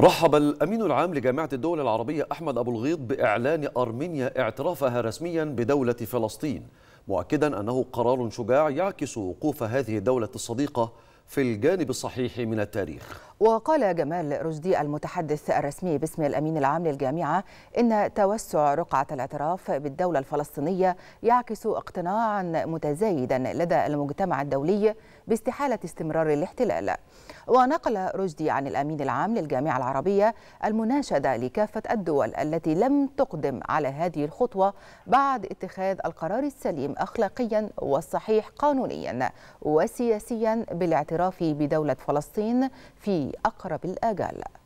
رحب الأمين العام لجامعة الدول العربية أحمد أبو الغيط بإعلان أرمينيا اعترافها رسميا بدولة فلسطين مؤكدا أنه قرار شجاع يعكس وقوف هذه الدولة الصديقة في الجانب الصحيح من التاريخ وقال جمال رشدي المتحدث الرسمي باسم الأمين العام للجامعة إن توسع رقعة الاعتراف بالدولة الفلسطينية يعكس اقتناعا متزايدا لدى المجتمع الدولي باستحالة استمرار الاحتلال ونقل رشدي عن الأمين العام للجامعة العربية المناشدة لكافة الدول التي لم تقدم على هذه الخطوة بعد اتخاذ القرار السليم أخلاقيا والصحيح قانونيا وسياسيا بالاعتراف بدولة فلسطين في أقرب الآجال